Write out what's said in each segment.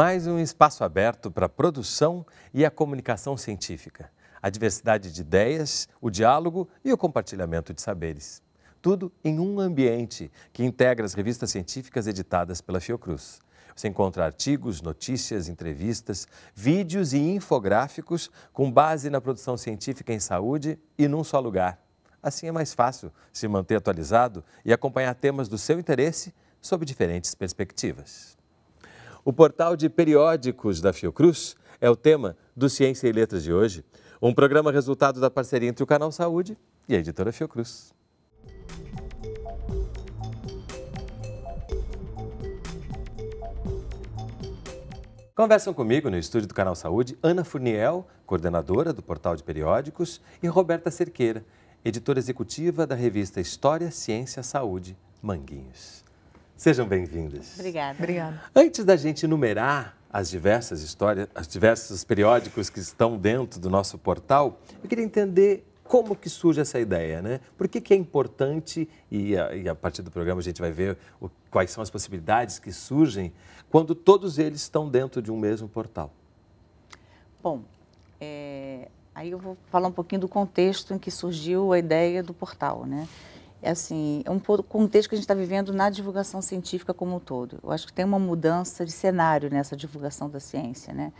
Mais um espaço aberto para a produção e a comunicação científica, a diversidade de ideias, o diálogo e o compartilhamento de saberes. Tudo em um ambiente que integra as revistas científicas editadas pela Fiocruz. Você encontra artigos, notícias, entrevistas, vídeos e infográficos com base na produção científica em saúde e num só lugar. Assim é mais fácil se manter atualizado e acompanhar temas do seu interesse sob diferentes perspectivas. O portal de periódicos da Fiocruz é o tema do Ciência e Letras de hoje, um programa resultado da parceria entre o Canal Saúde e a editora Fiocruz. Conversam comigo no estúdio do Canal Saúde Ana Furniel, coordenadora do portal de periódicos, e Roberta Cerqueira, editora executiva da revista História, Ciência, Saúde, Manguinhos. Sejam bem-vindas. Obrigada. Obrigada. Antes da gente enumerar as diversas histórias, os diversos periódicos que estão dentro do nosso portal, eu queria entender como que surge essa ideia, né? Por que, que é importante, e a, e a, partir do programa a gente vai ver o, quais são as possibilidades que surgem quando todos eles estão dentro de um mesmo portal? Bom, é, aí eu vou falar um pouquinho do contexto em que surgiu a ideia do portal, né? é assim, é um contexto que a gente está vivendo na divulgação científica como um todo. Eu acho que tem uma mudança de cenário nessa divulgação da ciência, né?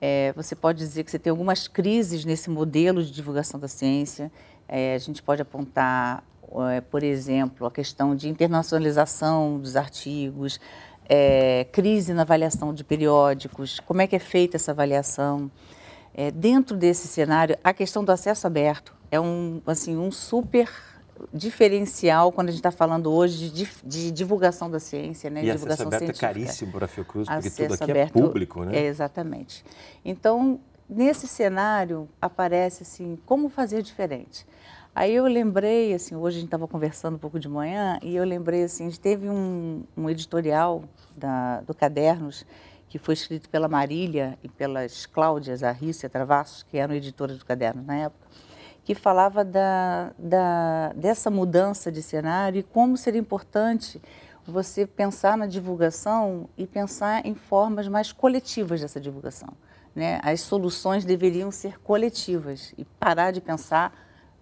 É, você pode dizer que você tem algumas crises nesse modelo de divulgação da ciência. É, a gente pode apontar, é, por exemplo, a questão de internacionalização dos artigos, é, crise na avaliação de periódicos, como é que é feita essa avaliação. É, dentro desse cenário, a questão do acesso aberto é um, assim, um super diferencial quando a gente está falando hoje de, de, divulgação da ciência, né? E divulgação aberto é científica. é caríssimo para a Fiocruz, porque acesso tudo aqui é aberto, é público, né? É, exatamente. Então, nesse cenário, aparece assim, como fazer diferente? Aí eu lembrei, assim, hoje a gente estava conversando um pouco de manhã, e eu lembrei, assim, a gente teve um, um editorial da, do Cadernos, que foi escrito pela Marília e pelas Cláudias Arrícia Travassos, que eram editoras do Cadernos na época, que falava da, da, dessa mudança de cenário e como seria importante você pensar na divulgação e pensar em formas mais coletivas dessa divulgação. Né? As soluções deveriam ser coletivas e parar de pensar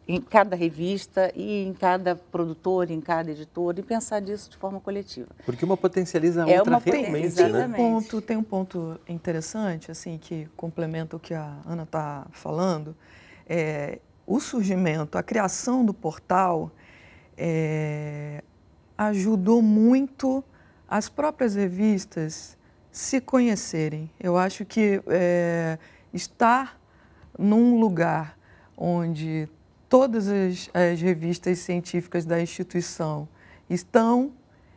em cada revista e em cada produtor, em cada editor e pensar disso de forma coletiva. Porque uma potencializa a é outra uma, realmente. Né? Tem, né? um ponto, tem um ponto interessante assim que complementa o que a Ana está falando. É, o surgimento, a criação do portal é, ajudou muito as próprias revistas se conhecerem. Eu acho que é, estar num lugar onde todas as, as, revistas científicas da instituição estão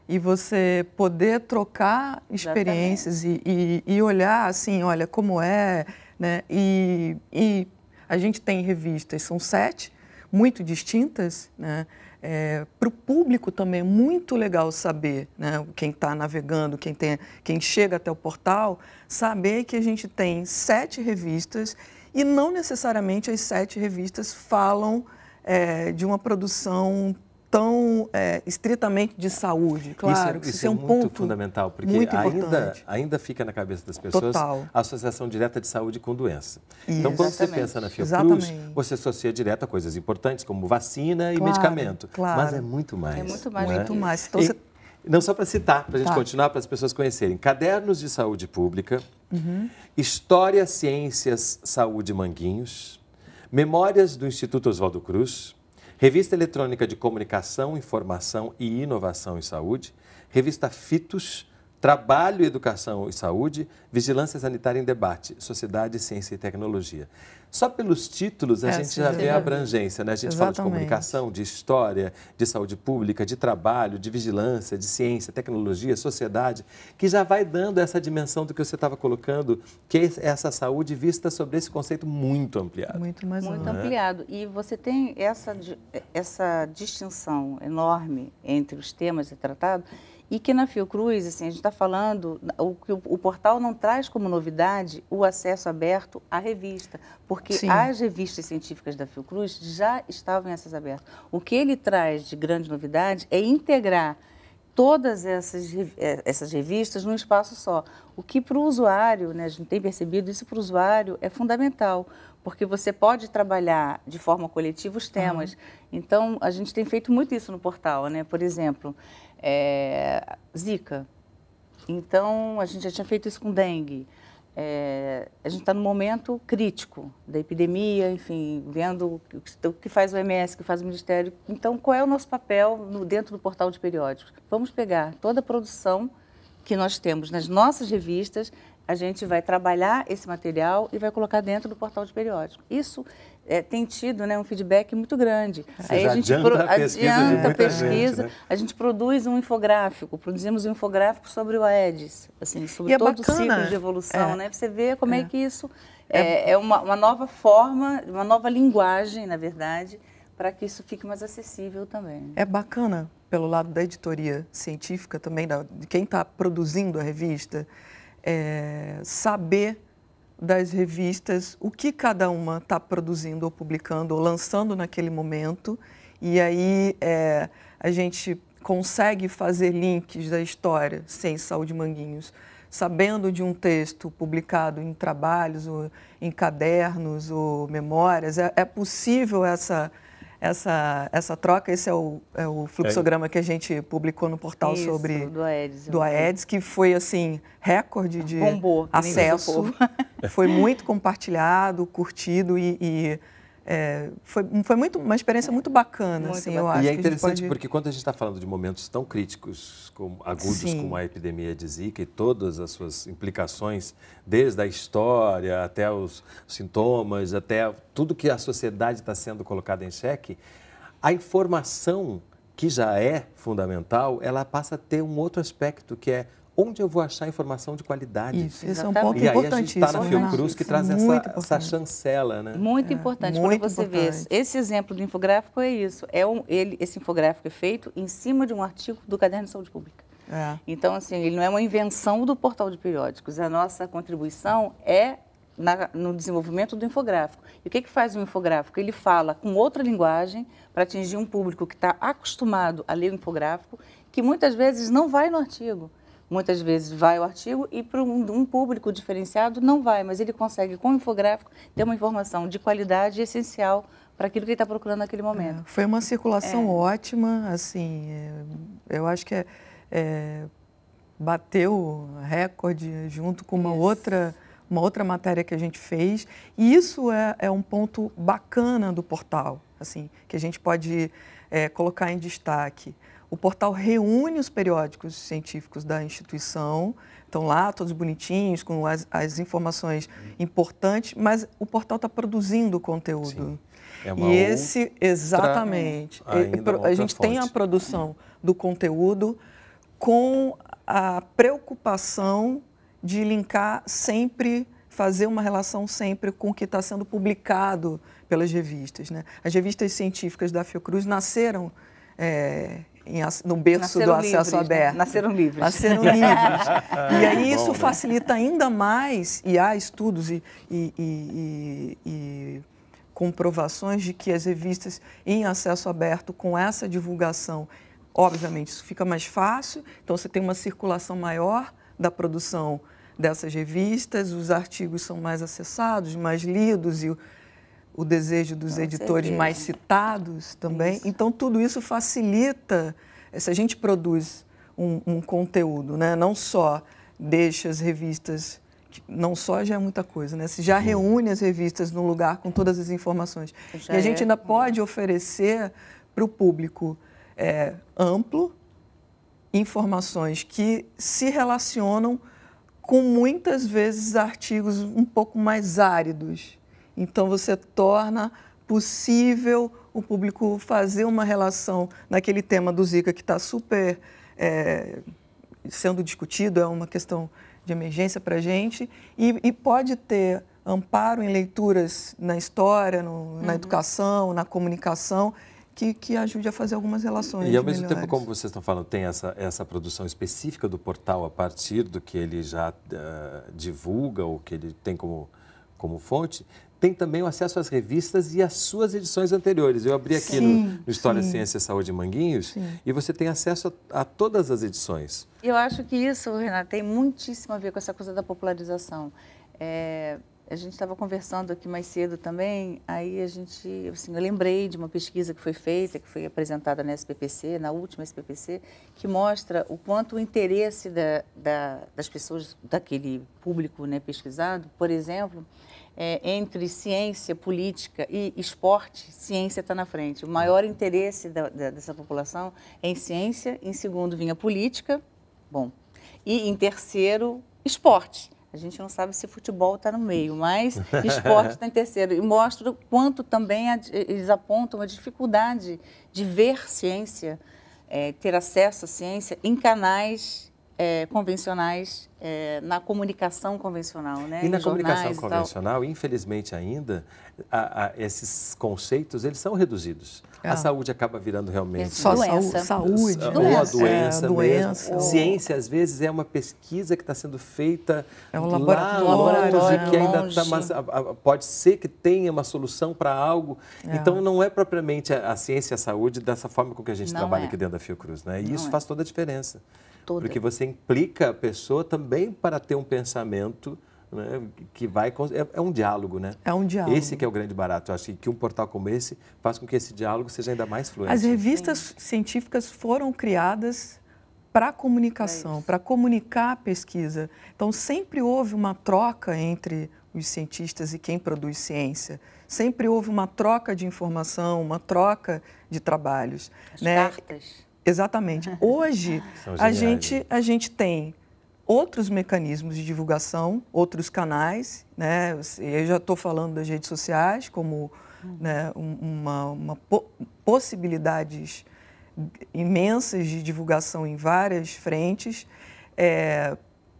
e você poder trocar experiências e, e, e, olhar assim, olha como é, né? e, e a gente tem revistas, são sete, muito distintas, né? É, para o público também é muito legal saber, né, quem está navegando, quem, tem, quem chega até o portal, saber que a gente tem sete revistas e não necessariamente as sete revistas falam é, de uma produção tão é, estritamente de saúde, claro. Isso, isso é, é, um muito ponto fundamental, porque ainda, ainda fica na cabeça das pessoas Total. a associação direta de saúde com doença. Isso. Então, quando Exatamente. você pensa na Fiocruz, Exatamente. você associa direto a coisas importantes como vacina claro, e medicamento. Claro. Mas é muito mais. É muito mais. É? Muito é? mais. Então, e, você... Não só para citar, para a gente tá. continuar, para as pessoas conhecerem. Cadernos de Saúde Pública, uhum. História, Ciências, Saúde Manguinhos, Memórias do Instituto Oswaldo Cruz, Revista Eletrônica de Comunicação, Informação e Inovação em Saúde, Revista Fitos, Trabalho, Educação e Saúde, Vigilância Sanitária em Debate, Sociedade, Ciência e Tecnologia. Só pelos títulos a é, gente já vê a abrangência, né? A gente Exatamente. fala de comunicação, de história, de saúde pública, de trabalho, de vigilância, de ciência, tecnologia, sociedade, que já vai dando essa dimensão do que você estava colocando, que é essa saúde vista sobre esse conceito muito ampliado. Muito mais Muito né? ampliado. E você tem essa, essa distinção enorme entre os temas tratados. tratado e que na Fiocruz, assim, a gente está falando, o que o, portal não traz como novidade o acesso aberto à revista, porque Sim. as revistas científicas da Fiocruz já estavam em acesso aberto. O que ele traz de grande novidade é integrar todas essas, é, essas revistas num espaço só. O que para o usuário, né, a gente tem percebido, isso para o usuário é fundamental, porque você pode trabalhar de forma coletiva os temas. Uhum. Então, a gente tem feito muito isso no portal, né? Por exemplo, é, zika. Então, a gente já tinha feito isso com dengue. É, a gente está no momento crítico da epidemia, enfim, vendo o que faz o MS, o que faz o Ministério. Então, qual é o nosso papel no, dentro do portal de periódicos? Vamos pegar toda a produção que nós temos nas nossas revistas, a gente vai trabalhar esse material e vai colocar dentro do portal de periódico. Isso é, tem tido né, um feedback muito grande. Aí a gente adianta a pesquisa, adianta a pesquisa gente, né? a gente produz um infográfico, produzimos um infográfico sobre o Aedes, assim, sobre e todo é o ciclo de evolução, é. né? você ver como é, é. que isso é, é, é, uma, uma nova forma, uma nova linguagem, na verdade, para que isso fique mais acessível também. É bacana pelo lado da editoria científica também, da, de quem está produzindo a revista, saber das revistas, o que cada uma está produzindo ou publicando ou lançando naquele momento. E aí é, a gente consegue fazer links da história sem saúde manguinhos, sabendo de um texto publicado em trabalhos ou em cadernos ou memórias. É, é possível essa essa, essa troca. Esse é o, é o fluxograma é. que a gente publicou no portal Isso, sobre do Aedes, do Aedes, que foi assim recorde de Bombou, acesso. Foi muito compartilhado, curtido e, e é, foi, foi muito, uma experiência muito bacana, muito assim, bacana. eu acho. E é interessante pode... porque quando a gente está falando de momentos tão críticos, como, agudos Sim. como a epidemia de Zika e todas as suas implicações, desde a história até os sintomas, até tudo que a sociedade está sendo colocada em xeque, a informação que já é fundamental, ela passa a ter um outro aspecto que é onde eu vou achar informação de qualidade? Isso, isso é um ponto e importantíssimo. E aí a gente está na né? Fiocruz que traz essa, essa, chancela, né? Muito é. importante. Muito Quando você vê esse exemplo do infográfico é isso. É um, ele, esse infográfico é feito em cima de um artigo do Caderno de Saúde Pública. É. Então, assim, ele não é uma invenção do portal de periódicos. A nossa contribuição é na, no desenvolvimento do infográfico. E o que, que faz o infográfico? Ele fala com outra linguagem para atingir um público que está acostumado a ler o infográfico, que muitas vezes não vai no artigo muitas vezes vai o artigo e para um, um, público diferenciado não vai, mas ele consegue, com o infográfico, ter uma informação de qualidade essencial para aquilo que ele está procurando naquele momento. É, foi uma circulação é. ótima, assim, é, eu acho que é, é bateu recorde junto com uma Isso. outra uma outra matéria que a gente fez. E isso é, é um ponto bacana do portal, assim, que a gente pode é, colocar em destaque. O portal reúne os periódicos científicos da instituição, estão lá todos bonitinhos, com as, as informações importantes, mas o portal está produzindo conteúdo. Sim. É uma e esse, exatamente. a gente fonte. tem a produção do conteúdo com a preocupação de linkar sempre, fazer uma relação sempre com o que está sendo publicado pelas revistas. Né? As revistas científicas da Fiocruz nasceram é, em, no berço nasceram do acesso livres, né? aberto. Né? Nasceram livres. Nasceram livres. e aí isso né? facilita ainda mais, e há estudos e, e, e, e comprovações de que as revistas em acesso aberto, com essa divulgação, obviamente isso fica mais fácil, então você tem uma circulação maior da produção dessas revistas, os artigos são mais acessados, mais lidos e o, o desejo dos Com editores certeza. mais citados também. Isso. Então, tudo isso facilita, eh, se a gente produz um, um conteúdo, né? não só deixa as revistas não só já é muita coisa, né? Se já Sim. Uhum. reúne as revistas num lugar com todas as informações. Já e a gente é... ainda pode oferecer para o público é, amplo, informações que se relacionam com muitas vezes artigos um pouco mais áridos. Então você torna possível o público fazer uma relação naquele tema do Zika que está super é, sendo discutido, é uma questão de emergência para a gente, e, e, pode ter amparo em leituras na história, no, uhum. na educação, na comunicação, que, que ajude a fazer algumas relações. E ao mesmo tempo, como vocês estão falando, tem essa, essa produção específica do portal a partir do que ele já uh, divulga ou que ele tem como, como fonte, tem também o acesso às revistas e às suas edições anteriores. Eu abri aqui sim, no, no, História, sim. Ciência, Saúde Manguinhos sim. e você tem acesso a, a, todas as edições. Eu acho que isso, Renata, tem muitíssimo a ver com essa coisa da popularização. É, a gente estava conversando aqui mais cedo também, aí a gente, assim, eu lembrei de uma pesquisa que foi feita, que foi apresentada na SPPC, na última SPPC, que mostra o quanto o interesse da, da, das pessoas, daquele público né, pesquisado, por exemplo, é, entre ciência, política e esporte, ciência está na frente. O maior interesse da, dessa população é em ciência, em segundo vinha política, bom, e em terceiro, esporte. A gente não sabe se futebol está no meio, mas esporte está em terceiro. E mostra o quanto também a, eles apontam a dificuldade de ver ciência, é, ter acesso à ciência em canais é, convencionais, é, na comunicação convencional. Né? E na comunicação convencional, infelizmente ainda, a, a, esses conceitos eles são reduzidos a é. saúde acaba virando realmente é só doença. saúde, é doença. ou a doença, é, doença ou... Ciência às vezes é uma pesquisa que está sendo feita é um laboratório, lá longe, laboratório, que ainda tá longe. Tá, mas, pode ser que tenha uma solução para algo. É. Então não é propriamente a, a, ciência e a saúde dessa forma com que a gente não trabalha é. aqui dentro da Fiocruz, né? E não isso faz toda a diferença. Toda. Porque você implica a pessoa também para ter um pensamento né, que vai é, é, um diálogo, né? É um diálogo. Esse que é o grande barato. Eu acho que um portal como esse faz com que esse diálogo seja ainda mais fluente. As revistas Sim. científicas foram criadas para comunicação, é para comunicar a pesquisa. Então sempre houve uma troca entre os cientistas e quem produz ciência. Sempre houve uma troca de informação, uma troca de trabalhos. As né? cartas. Exatamente. Hoje a gente, né? a gente tem outros mecanismos de divulgação, outros canais, né? Eu já estou falando das redes sociais como uhum. né, uma, uma po possibilidades imensas de divulgação em várias frentes. É,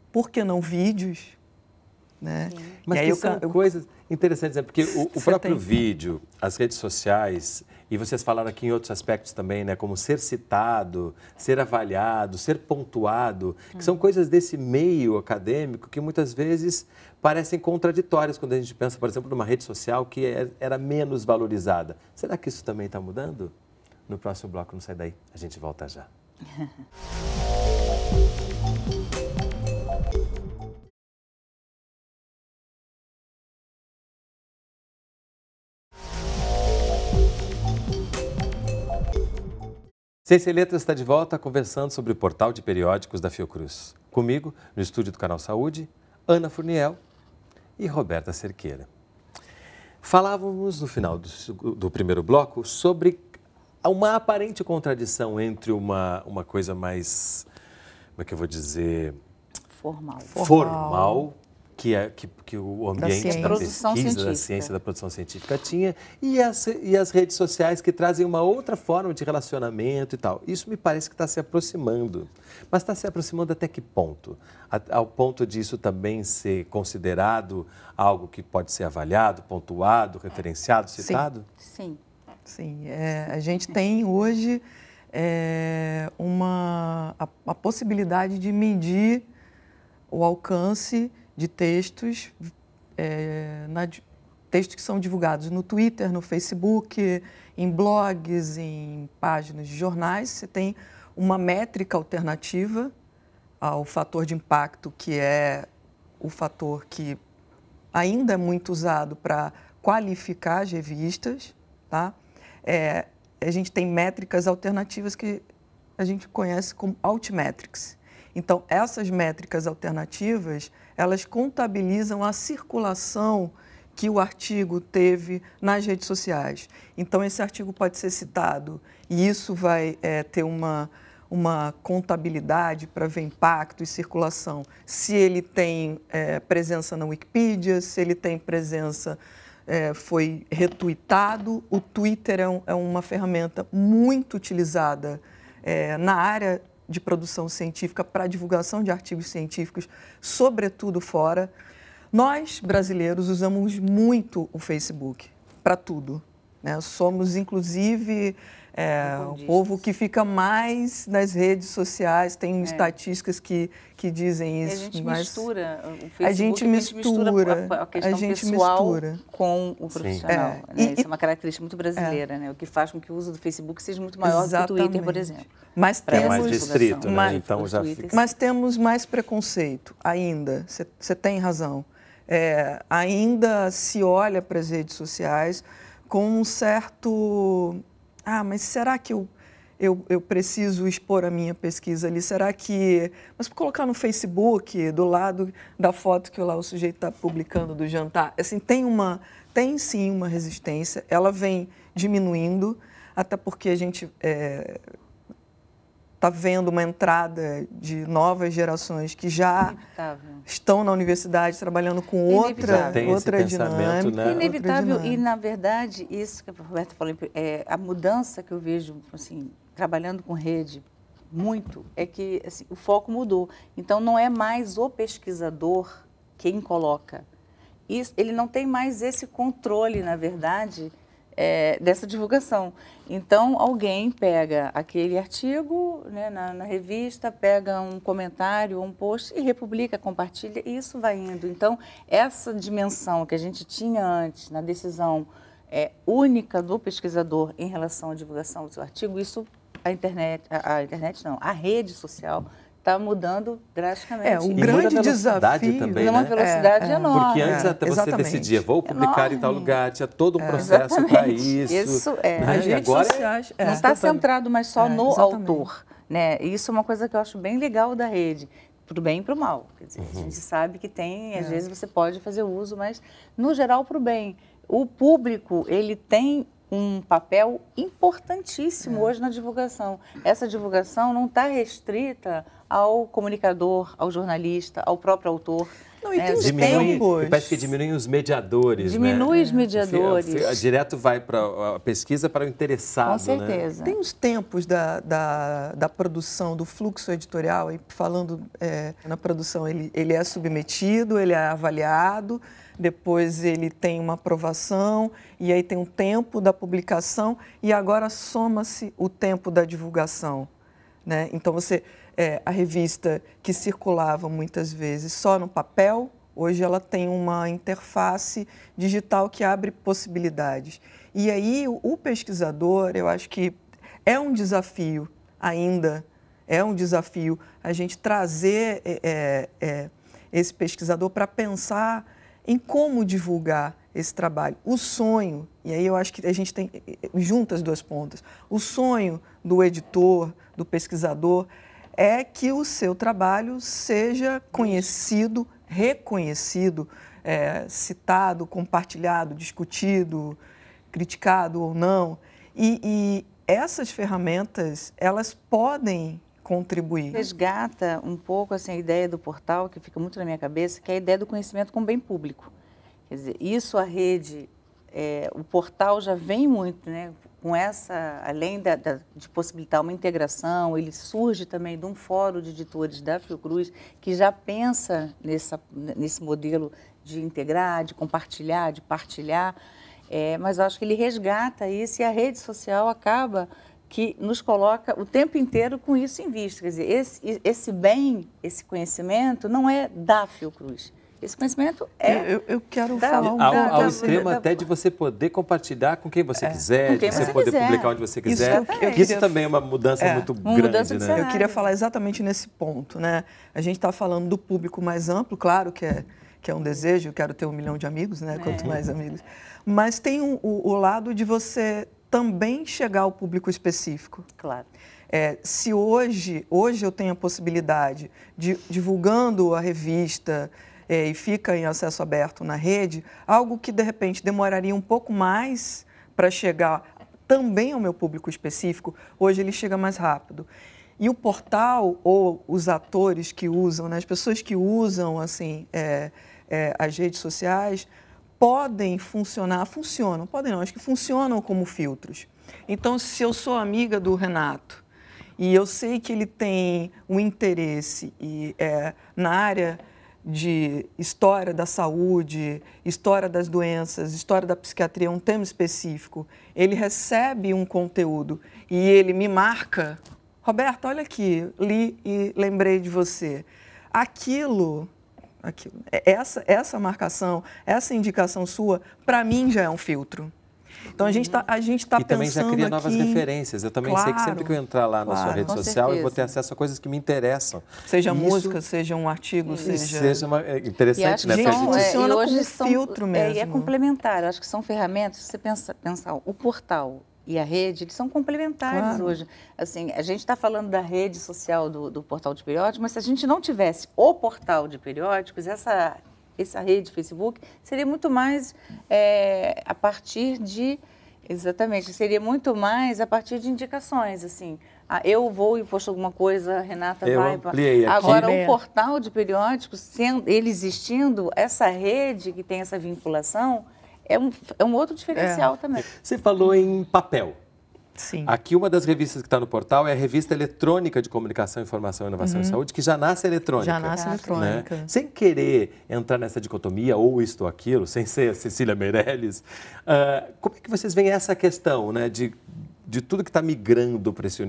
por que não vídeos? Né? Mas e aí são eu, coisas interessantes, é porque o, o próprio tem... vídeo, as redes sociais, e vocês falaram aqui em outros aspectos também, né? Como ser citado, ser avaliado, ser pontuado, que são coisas desse meio acadêmico que muitas vezes parecem contraditórias quando a gente pensa, por exemplo, numa rede social que é, era menos valorizada. Será que isso também está mudando? No próximo bloco, não sai daí, a gente volta já. Ciência e Letras está de volta conversando sobre o portal de periódicos da Fiocruz. Comigo, no estúdio do Canal Saúde, Ana Furniel e Roberta Cerqueira. Falávamos no final do, do, primeiro bloco sobre uma aparente contradição entre uma, uma coisa mais, como é que eu vou dizer? Formal. Formal, que, a, é, que, que o ambiente da, da pesquisa, científica. da ciência, da produção científica tinha, e as, e as redes sociais que trazem uma outra forma de relacionamento e tal. Isso me parece que está se aproximando. Mas está se aproximando até que ponto? A, ao ponto disso também ser considerado algo que pode ser avaliado, pontuado, referenciado, citado? Sim. Sim. Sim. É, a gente tem hoje é, uma, a, a possibilidade de medir o alcance de textos, é, na, textos que são divulgados no Twitter, no Facebook, em blogs, em páginas de jornais. Você tem uma métrica alternativa ao fator de impacto, que é o fator que ainda é muito usado para qualificar as revistas, tá? É, a gente tem métricas alternativas que a gente conhece como altmetrics, então, essas métricas alternativas, elas contabilizam a circulação que o artigo teve nas redes sociais. Então, esse artigo pode ser citado e isso vai é, ter uma, uma contabilidade para ver impacto e circulação. Se ele tem é, presença na Wikipedia, se ele tem presença, é, foi retuitado. O Twitter é, um, é uma ferramenta muito utilizada é, na área de produção científica para divulgação de artigos científicos, sobretudo fora. Nós, brasileiros, usamos muito o Facebook para tudo. Né? Somos, inclusive, é, o povo que fica mais nas redes sociais, tem é. estatísticas que, que dizem isso. a gente mas mistura o Facebook, a gente mistura, a, gente mistura a questão a gente pessoal mistura. com o profissional. Né? É. Né? E, isso é uma característica muito brasileira, é. né? o que faz com que o uso do Facebook seja muito maior Exatamente. do que o Twitter, por exemplo. Mas temos, é mais distrito, né? Mas, então, já mas temos mais preconceito ainda, você tem razão. É, ainda se olha para as redes sociais com um certo. Ah, mas será que eu, eu, eu preciso expor a minha pesquisa ali? Será que. Mas colocar no Facebook, do lado da foto que lá o sujeito está publicando do jantar, assim, tem uma. Tem sim uma resistência, ela vem diminuindo, até porque a gente. É, está vendo uma entrada de novas gerações que já estão na universidade trabalhando com outra, outra dinâmica. Né? Inevitável, outra né? dinâmica. e na verdade, isso que a Roberta falou, é, a mudança que eu vejo, assim, trabalhando com rede muito, é que assim, o foco mudou. Então, não é mais o pesquisador quem coloca. Isso, ele não tem mais esse controle, na verdade, é, dessa divulgação. Então, alguém pega aquele artigo né, na, na, revista, pega um comentário, um post e republica, compartilha, e isso vai indo. Então, essa dimensão que a gente tinha antes na decisão é, única do pesquisador em relação à divulgação do seu artigo, isso a internet, a, a internet não, a rede social está mudando drasticamente. É, o e grande desafio também, numa né? É, velocidade é, enorme. Porque antes é, até você decidia, vou publicar enorme. em tal lugar, tinha todo um é, processo para isso. Isso é. Né? As redes agora é sociais, é. não está centrado mais só no exatamente. autor. Né? Isso é uma coisa que eu acho bem legal da rede para bem e para o mal. Dizer, uhum. A gente sabe que tem, às é. vezes você pode fazer uso, mas no geral para o bem. O público ele tem um papel importantíssimo é. hoje na divulgação. Essa divulgação não está restrita ao comunicador, ao jornalista, ao próprio autor. Não, e né? tem os diminui, tempos. Parece que diminuem os mediadores. Né? Diminui né? os é. mediadores. Você, assim, direto vai para a pesquisa para o interessado. Com né? certeza. Né? Tem os tempos da, da, da, produção, do fluxo editorial, e falando é, na produção, ele, ele é submetido, ele é avaliado, depois ele tem uma aprovação, e aí tem um tempo da publicação, e agora soma-se o tempo da divulgação. Né? Então você é, a revista que circulava muitas vezes só no papel, hoje ela tem uma interface digital que abre possibilidades. E aí o pesquisador, eu acho que é um desafio ainda, é um desafio a gente trazer é, é, é, esse pesquisador para pensar em como divulgar esse trabalho. O sonho, e aí eu acho que a gente tem é, é, juntas duas pontas, o sonho do editor, do pesquisador é que o seu trabalho seja conhecido, reconhecido, é, citado, compartilhado, discutido, criticado ou não. E, e essas ferramentas, elas podem contribuir. Resgata um pouco assim, a ideia do portal, que fica muito na minha cabeça, que é a ideia do conhecimento como bem público. Quer dizer, isso a rede é, o portal já vem muito, né? Com essa, além da, da, de possibilitar uma integração, ele surge também de um fórum de editores da Fiocruz que já pensa nessa, nesse modelo de integrar, de compartilhar, de partilhar. É, mas eu acho que ele resgata isso e a rede social acaba que nos coloca o tempo inteiro com isso em vista. Quer dizer, esse, esse bem, esse conhecimento, não é da Fiocruz esse conhecimento é. Eu, eu quero da, falar um pouco. Ao, extremo da, até de você poder compartilhar com quem você é. quiser, quem de você, você poder quiser. publicar onde você quiser. Isso, eu, eu, isso também é uma mudança é, muito uma grande. Mudança né? Eu queria falar exatamente nesse ponto. Né? A gente está falando do público mais amplo, claro que é, que é um desejo, eu quero ter um milhão de amigos, né? É. quanto é. mais amigos. Mas tem um, o, o lado de você também chegar ao público específico. Claro. É, se hoje, hoje eu tenho a possibilidade de, divulgando a revista, é, e fica em acesso aberto na rede, algo que de repente demoraria um pouco mais para chegar também ao meu público específico, hoje ele chega mais rápido. E o portal ou os atores que usam, né, as pessoas que usam assim é, é, as redes sociais podem funcionar, funcionam, podem não, acho que funcionam como filtros. Então, se eu sou amiga do Renato e eu sei que ele tem um interesse e, é, na área de história da saúde, história das doenças, história da psiquiatria, um tema específico, ele recebe um conteúdo e ele me marca. Roberta, olha aqui, li e lembrei de você. Aquilo, aquilo é, essa, essa marcação, essa indicação sua, para mim já é um filtro. Então a gente está tá pensando. Tá e também já cria aqui... novas referências. Eu também claro, sei que sempre que eu entrar lá claro, na sua rede social, certeza. eu vou ter acesso a coisas que me interessam. Seja isso, música, seja um artigo, seja. Seja uma, é interessante, né? Gente, gente... é, hoje como são, filtro é, é mesmo. É, é complementar. Eu acho que são ferramentas, se você pensa, pensar, o portal e a rede, eles são complementares claro. hoje. Assim, a gente está falando da rede social do, do, portal de periódicos, mas se a gente não tivesse o portal de periódicos, essa essa rede Facebook, seria muito mais é, a partir de. Exatamente, seria muito mais a partir de indicações, assim. Ah, eu vou e posto alguma coisa, Renata eu vai. Ampliei aqui. Agora, o portal de periódicos, sendo, ele existindo, essa rede que tem essa vinculação, é um, é um outro diferencial é. também. Você falou em papel. Sim. Aqui, uma das revistas que está no portal é a Revista Eletrônica de Comunicação, Informação, Inovação uhum. e Saúde, que já nasce eletrônica. Já nasce né? eletrônica. Sem querer entrar nessa dicotomia, ou isto ou aquilo, sem ser a Cecília Meirelles, uh, como é que vocês veem essa questão né, de, de tudo que está migrando para esse,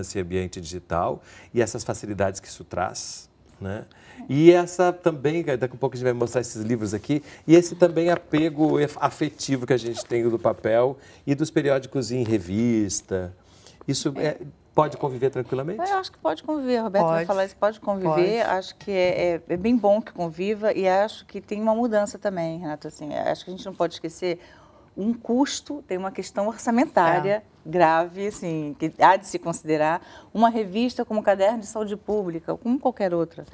esse ambiente digital e essas facilidades que isso traz? Né? E essa também, daqui a pouco a gente vai mostrar esses livros aqui, e esse também apego afetivo que a gente tem do papel e dos periódicos em revista. Isso é, pode conviver tranquilamente? Eu acho que pode conviver, Roberto pode, vai falar isso, pode conviver. Pode. Acho que é, é, é, bem bom que conviva e acho que tem uma mudança também, Renato. Assim, é, acho que a gente não pode esquecer um custo, tem uma questão orçamentária é. grave, assim, que há de se considerar. Uma revista como Caderno de Saúde Pública, como qualquer outra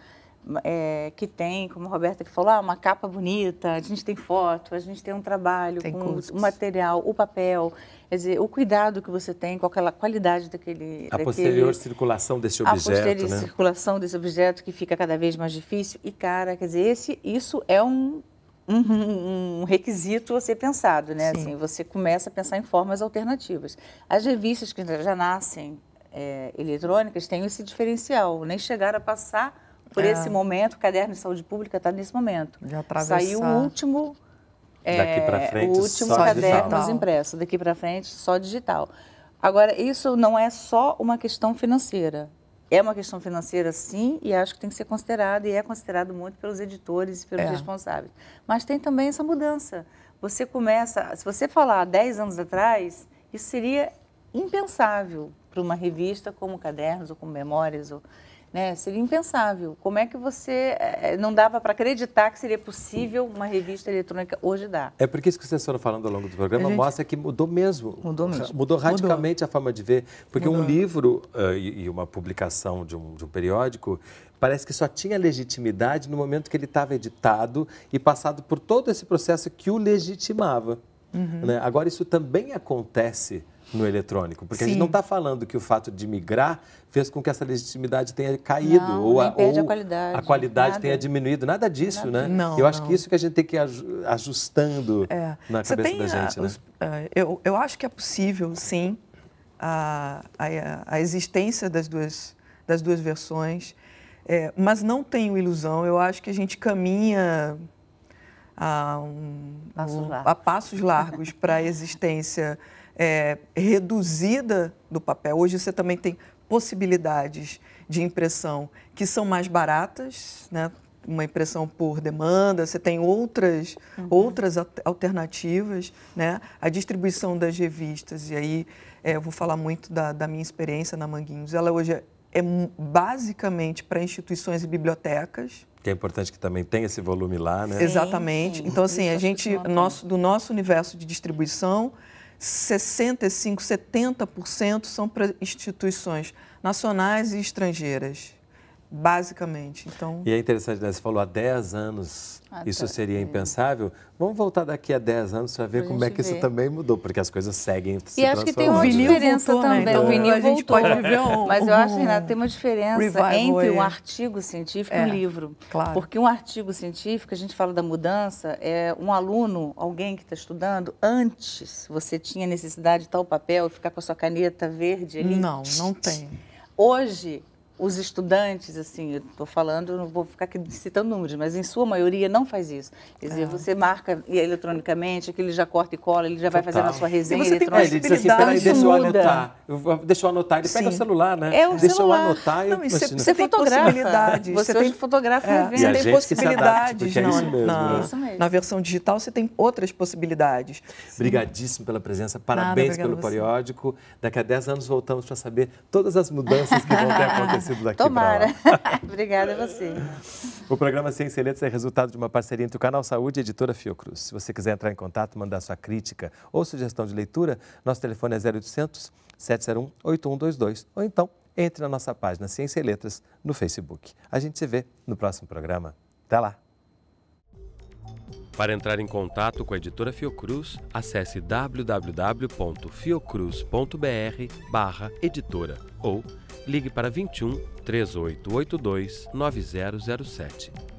é, que tem, como a Roberta que falou, ah, uma capa bonita, a gente tem foto, a gente tem um trabalho tem com custos. o material, o papel, quer dizer, o cuidado que você tem com aquela qualidade daquele... A daquele, posterior circulação desse objeto, A posterior né? circulação desse objeto que fica cada vez mais difícil e cara, quer dizer, esse, isso é um, um, um requisito a ser pensado, né? Sim. Assim, você começa a pensar em formas alternativas. As revistas que já nascem é, eletrônicas têm esse diferencial, nem chegar a passar por é. esse momento, o caderno de saúde pública está nesse momento. Já atravessar. Saiu o último. É, daqui para frente, o último só caderno digital. impresso, daqui para frente, só digital. Agora, isso não é só uma questão financeira. É uma questão financeira, sim, e acho que tem que ser considerado e é considerado muito pelos editores e pelos é. responsáveis. Mas tem também essa mudança. Você começa, se você falar 10 anos atrás, isso seria impensável para uma revista como Cadernos ou como Memórias. Ou, né? Seria impensável. Como é que você. Eh, eh, não dava para acreditar que seria possível uma revista eletrônica hoje dar. É porque isso que vocês foram falando ao longo do programa gente... mostra que mudou mesmo. Mudou mesmo. Mudou radicalmente mudou. a forma de ver. Porque mudou. um livro uh, e, uma publicação de um, de um periódico parece que só tinha legitimidade no momento que ele estava editado e passado por todo esse processo que o legitimava. Uhum. Né? Agora, isso também acontece no eletrônico. Porque Sim. a gente não está falando que o fato de migrar fez com que essa legitimidade tenha caído não, ou, a, ou a, qualidade, a qualidade tenha diminuído. Nada disso, nada. né? Não, eu acho que isso que a gente tem que ir ajustando é. na Você cabeça da gente. A, né? os, é, eu, eu acho que é possível, sim, a, a, a existência das duas, das duas versões, é, mas não tenho ilusão. Eu acho que a gente caminha a, ah, um, passos um, a passos largos para a existência é, reduzida do papel. Hoje você também tem possibilidades de impressão que são mais baratas, né? uma impressão por demanda, você tem outras, uhum. outras alternativas, né? A distribuição das revistas, e aí é, eu vou falar muito da, da, minha experiência na Manguinhos, ela hoje é, é basicamente para instituições e bibliotecas. Que é importante que também tenha esse volume lá, né? Sim. Exatamente. Então, assim, a é gente, nosso, do nosso universo de distribuição, 65, 70% são para instituições nacionais e estrangeiras basicamente. Então... E é interessante, né? você falou há 10 anos isso seria é. impensável. Vamos voltar daqui a 10 anos para ver pra como é que ver. isso também mudou, porque as coisas seguem se E acho que tem uma diferença voltou, né? também. Né? Então, o vinil a gente voltou. pode viver um, Mas eu acho, Renato, tem uma diferença Revival, entre é. um artigo científico é, e um é, livro. Claro. Porque um artigo científico, a gente fala da mudança, é um aluno, alguém que está estudando, antes você tinha necessidade de tal papel, ficar com a sua caneta verde ali. Não, não tem. Hoje, os estudantes, assim, eu estou falando, não vou ficar aqui citando números, mas em sua maioria não faz isso. Quer dizer, é. você marca eletronicamente, aquilo já corta e cola, ele já vai fazer na a sua resenha eletrônica. É, ele diz assim, peraí, deixa eu anotar. deixa eu anotar, ele Sim. pega o celular, né? É o deixa celular. eu anotar. e. É você, tem fotografa. Você, tem fotografa é. Você tem é possibilidades. Né? não, isso, mesmo, na, versão digital você tem outras possibilidades. obrigadíssimo pela presença, parabéns Nada, pelo periódico. Daqui a 10 anos voltamos para saber todas as mudanças que vão ter acontecido sido daqui Tomara. Obrigada a você. O programa Ciência e Letras é resultado de uma parceria entre o Canal Saúde e a editora Fiocruz. Se você quiser entrar em contato, mandar sua crítica ou sugestão de leitura, nosso telefone é 0800 701 8122 ou então entre na nossa página Ciência e Letras no Facebook. A gente se vê no próximo programa. Até lá! Para entrar em contato com a editora Fiocruz, acesse www.fiocruz.br/editora ou Ligue para 21 3882 9007.